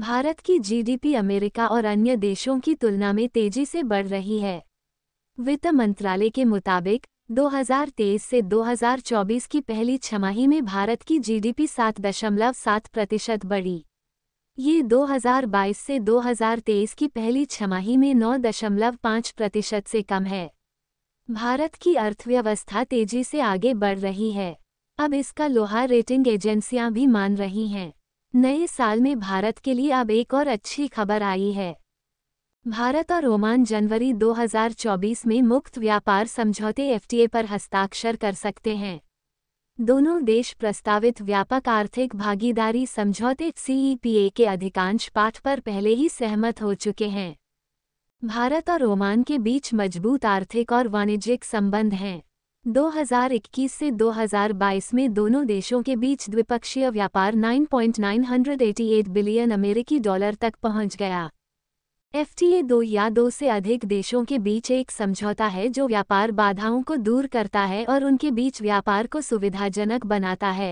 भारत की GDP America और अन्य देशों की तुलना में तेजी से बढ़ रही है वित्त मंत्रालय के मुताबिक 2023 से 2024 की पहली छमाही में भारत की जीडीपी 7.7 प्रतिशत बढ़ी ये 2022 से 2023 की पहली छमाही में 9.5 प्रतिशत से कम है भारत की अर्थव्यवस्था तेजी से आगे बढ़ रही है अब इसका लोहा रेटिंग एजेंसियां भी मान रही हैं नए साल में भारत के लिए अब एक और अच्छी खबर आई है भारत और ओमान जनवरी 2024 में मुक्त व्यापार समझौते एफटीए पर हस्ताक्षर कर सकते हैं दोनों देश प्रस्तावित व्यापक आर्थिक भागीदारी समझौते सीईपीए के अधिकांश पाठ पर पहले ही सहमत हो चुके हैं भारत और ओमान के बीच मजबूत आर्थिक और वाणिज्यिक संबंध हैं 2021 से 2022 में दोनों देशों के बीच द्विपक्षीय व्यापार 9.988 बिलियन अमेरिकी डॉलर तक पहुंच गया एफटीए दो या दो से अधिक देशों के बीच एक समझौता है जो व्यापार बाधाओं को दूर करता है और उनके बीच व्यापार को सुविधाजनक बनाता है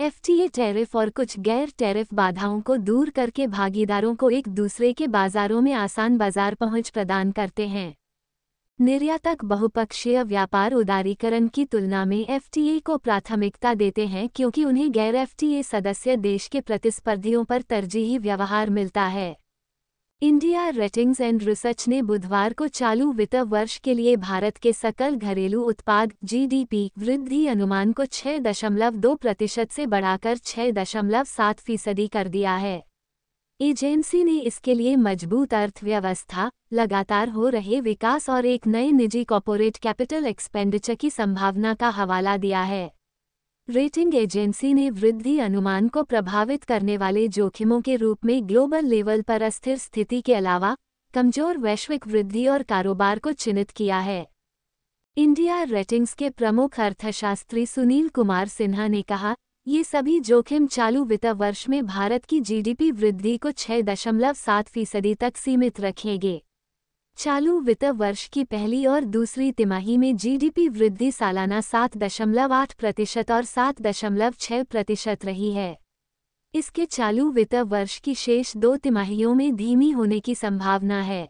एफटीए टैरिफ और कुछ गैर टैरिफ बाधाओं को दूर करके भागीदारों को एक दूसरे के बाजारों में आसान बाजार पहुंच प्रदान करते हैं निर्यातक बहुपक्षीय व्यापार उदारीकरण की तुलना में एफटीए को प्राथमिकता देते हैं क्योंकि उन्हें गैर एफटीए सदस्य देश के प्रतिस्पर्धियों पर तरजीही व्यवहार मिलता है इंडिया रेटिंग्स एंड रिसर्च ने बुधवार को चालू वित्त वर्ष के लिए भारत के सकल घरेलू उत्पाद जीडीपी वृद्धि अनुमान को 6.2 प्रतिशत से बढ़ाकर 6.7 फीसदी कर दिया है एजेंसी ने इसके लिए मजबूत अर्थव्यवस्था लगातार हो रहे विकास और एक नए निजी कॉरपोरेट कैपिटल एक्सपेंडिचर की संभावना का हवाला दिया है रेटिंग एजेंसी ने वृद्धि अनुमान को प्रभावित करने वाले जोखिमों के रूप में ग्लोबल लेवल पर अस्थिर स्थिति के अलावा कमजोर वैश्विक वृद्धि और कारोबार को चिन्हित किया है इंडिया रेटिंग्स के प्रमुख अर्थशास्त्री सुनील कुमार सिन्हा ने कहा ये सभी जोखिम चालू वित्त वर्ष में भारत की जीडीपी वृद्धि को 6.7 दशमलव सात फीसदी तक सीमित रखेंगे चालू वित्त वर्ष की पहली और दूसरी तिमाही में जीडीपी वृद्धि सालाना सात दशमलव आठ प्रतिशत और सात दशमलव प्रतिशत रही है इसके चालू वित्त वर्ष की शेष दो तिमाहियों में धीमी होने की संभावना है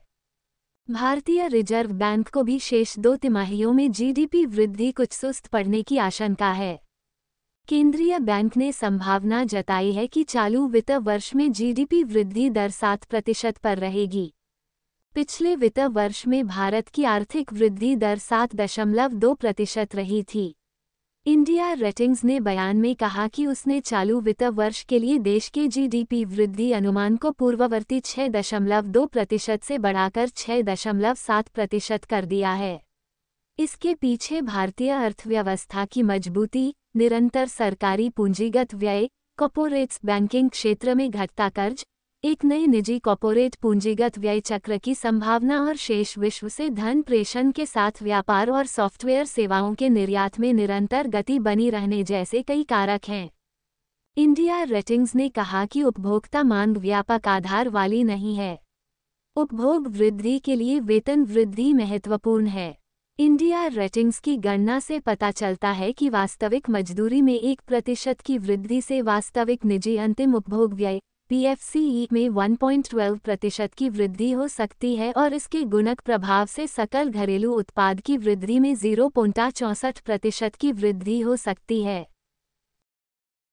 भारतीय रिजर्व बैंक को भी शेष दो तिमाहियों में जीडीपी वृद्धि कुछ सुस्त पड़ने की आशंका है केंद्रीय बैंक ने संभावना जताई है कि चालू वित्त वर्ष में जीडीपी वृद्धि दर सात प्रतिशत पर रहेगी पिछले वित्त वर्ष में भारत की आर्थिक वृद्धि दर सात दशमलव दो प्रतिशत रही थी इंडिया रेटिंग्स ने बयान में कहा कि उसने चालू वित्त वर्ष के लिए देश के जीडीपी वृद्धि अनुमान को पूर्ववर्ती छह दशमलव दो प्रतिशत से बढ़ाकर छह दशमलव सात प्रतिशत कर दिया है इसके पीछे भारतीय अर्थव्यवस्था की मजबूती निरंतर सरकारी पूंजीगत व्यय कॉपोरेट्स बैंकिंग क्षेत्र में घटता कर्ज एक नए निजी कॉपोरेट पूंजीगत व्यय चक्र की संभावना और शेष विश्व से धन प्रेषण के साथ व्यापार और सॉफ्टवेयर सेवाओं के निर्यात में निरंतर गति बनी रहने जैसे कई कारक हैं इंडिया रेटिंग्स ने कहा कि उपभोक्ता मांग व्यापक आधार वाली नहीं है उपभोग वृद्धि के लिए वेतन वृद्धि महत्वपूर्ण है इंडिया रेटिंग्स की गणना से पता चलता है कि वास्तविक मजदूरी में एक प्रतिशत की वृद्धि से वास्तविक निजी अंतिम उपभोग व्यय पीएफसीई e, में 1.12 प्रतिशत की वृद्धि हो सकती है और इसके गुणक प्रभाव से सकल घरेलू उत्पाद की वृद्धि में जीरो प्रतिशत की वृद्धि हो सकती है